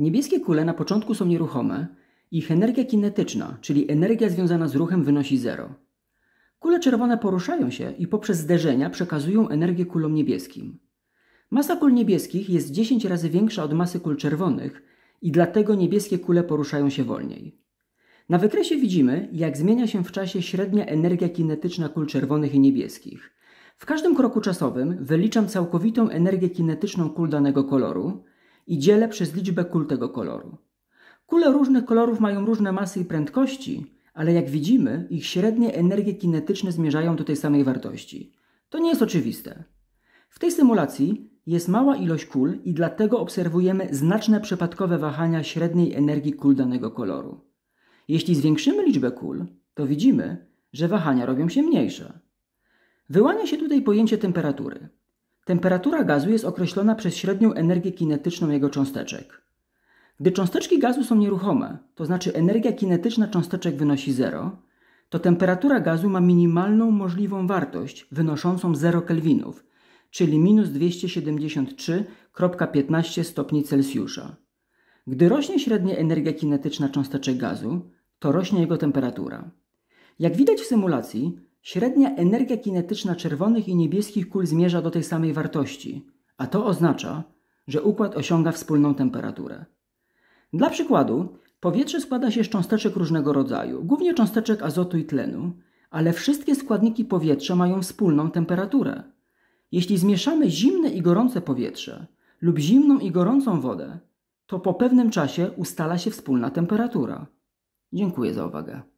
Niebieskie kule na początku są nieruchome, ich energia kinetyczna, czyli energia związana z ruchem, wynosi zero. Kule czerwone poruszają się i poprzez zderzenia przekazują energię kulom niebieskim. Masa kul niebieskich jest 10 razy większa od masy kul czerwonych i dlatego niebieskie kule poruszają się wolniej. Na wykresie widzimy, jak zmienia się w czasie średnia energia kinetyczna kul czerwonych i niebieskich. W każdym kroku czasowym wyliczam całkowitą energię kinetyczną kul danego koloru, i dzielę przez liczbę kul tego koloru. Kule różnych kolorów mają różne masy i prędkości, ale jak widzimy, ich średnie energie kinetyczne zmierzają do tej samej wartości. To nie jest oczywiste. W tej symulacji jest mała ilość kul i dlatego obserwujemy znaczne przypadkowe wahania średniej energii kul danego koloru. Jeśli zwiększymy liczbę kul, to widzimy, że wahania robią się mniejsze. Wyłania się tutaj pojęcie temperatury. Temperatura gazu jest określona przez średnią energię kinetyczną jego cząsteczek. Gdy cząsteczki gazu są nieruchome, to znaczy energia kinetyczna cząsteczek wynosi 0, to temperatura gazu ma minimalną możliwą wartość wynoszącą 0 kelwinów, czyli minus 273,15 stopni Celsjusza. Gdy rośnie średnia energia kinetyczna cząsteczek gazu, to rośnie jego temperatura. Jak widać w symulacji, Średnia energia kinetyczna czerwonych i niebieskich kul zmierza do tej samej wartości, a to oznacza, że układ osiąga wspólną temperaturę. Dla przykładu, powietrze składa się z cząsteczek różnego rodzaju, głównie cząsteczek azotu i tlenu, ale wszystkie składniki powietrza mają wspólną temperaturę. Jeśli zmieszamy zimne i gorące powietrze lub zimną i gorącą wodę, to po pewnym czasie ustala się wspólna temperatura. Dziękuję za uwagę.